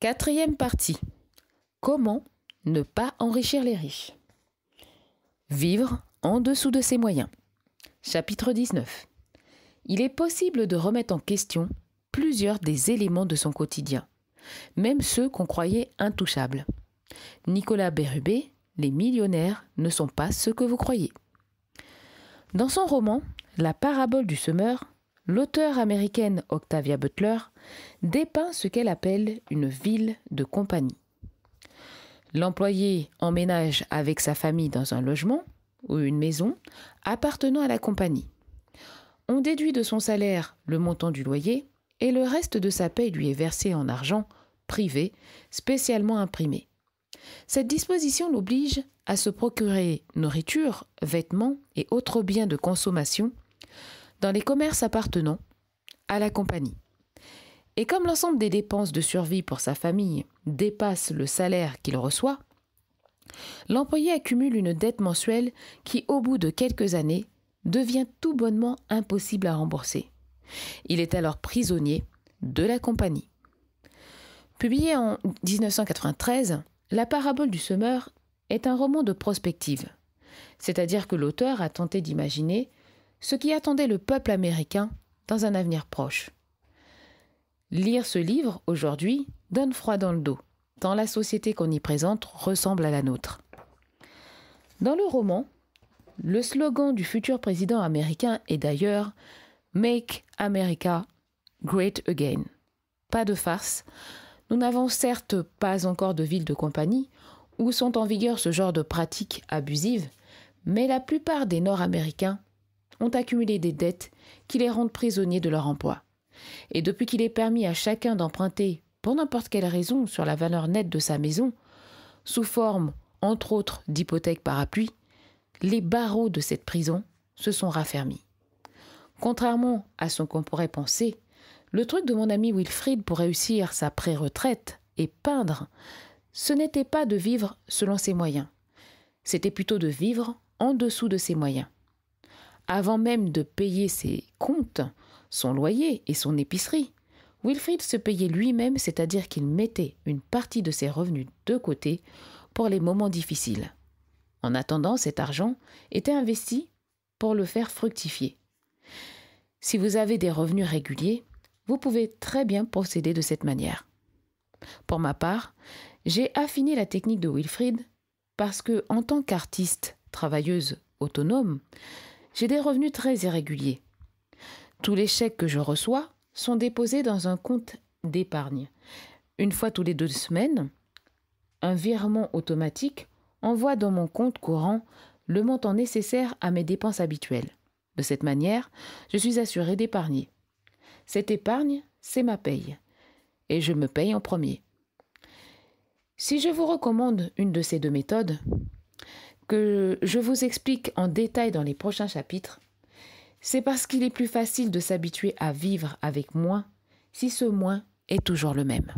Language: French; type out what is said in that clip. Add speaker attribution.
Speaker 1: Quatrième partie. Comment ne pas enrichir les riches Vivre en dessous de ses moyens. Chapitre 19. Il est possible de remettre en question plusieurs des éléments de son quotidien, même ceux qu'on croyait intouchables. Nicolas Bérubé, Les millionnaires ne sont pas ce que vous croyez. Dans son roman La parabole du semeur, L'auteure américaine Octavia Butler dépeint ce qu'elle appelle une ville de compagnie. L'employé emménage avec sa famille dans un logement ou une maison appartenant à la compagnie. On déduit de son salaire le montant du loyer et le reste de sa paie lui est versé en argent privé spécialement imprimé. Cette disposition l'oblige à se procurer nourriture, vêtements et autres biens de consommation dans les commerces appartenant à la compagnie. Et comme l'ensemble des dépenses de survie pour sa famille dépasse le salaire qu'il reçoit, l'employé accumule une dette mensuelle qui, au bout de quelques années, devient tout bonnement impossible à rembourser. Il est alors prisonnier de la compagnie. Publié en 1993, La parabole du semeur est un roman de prospective, c'est-à-dire que l'auteur a tenté d'imaginer ce qui attendait le peuple américain dans un avenir proche. Lire ce livre, aujourd'hui, donne froid dans le dos, tant la société qu'on y présente ressemble à la nôtre. Dans le roman, le slogan du futur président américain est d'ailleurs Make America Great Again. Pas de farce. Nous n'avons certes pas encore de ville de compagnie où sont en vigueur ce genre de pratiques abusives, mais la plupart des Nord-Américains ont accumulé des dettes qui les rendent prisonniers de leur emploi. Et depuis qu'il est permis à chacun d'emprunter, pour n'importe quelle raison, sur la valeur nette de sa maison, sous forme, entre autres, d'hypothèques parapluie, les barreaux de cette prison se sont raffermis. Contrairement à ce qu'on pourrait penser, le truc de mon ami Wilfried pour réussir sa pré-retraite et peindre, ce n'était pas de vivre selon ses moyens, c'était plutôt de vivre en dessous de ses moyens. Avant même de payer ses comptes, son loyer et son épicerie, Wilfrid se payait lui-même, c'est-à-dire qu'il mettait une partie de ses revenus de côté pour les moments difficiles. En attendant, cet argent était investi pour le faire fructifier. Si vous avez des revenus réguliers, vous pouvez très bien procéder de cette manière. Pour ma part, j'ai affiné la technique de Wilfrid parce que, en tant qu'artiste travailleuse autonome, j'ai des revenus très irréguliers. Tous les chèques que je reçois sont déposés dans un compte d'épargne. Une fois tous les deux semaines, un virement automatique envoie dans mon compte courant le montant nécessaire à mes dépenses habituelles. De cette manière, je suis assuré d'épargner. Cette épargne, c'est ma paye. Et je me paye en premier. Si je vous recommande une de ces deux méthodes, que je vous explique en détail dans les prochains chapitres, c'est parce qu'il est plus facile de s'habituer à vivre avec moins si ce moins est toujours le même.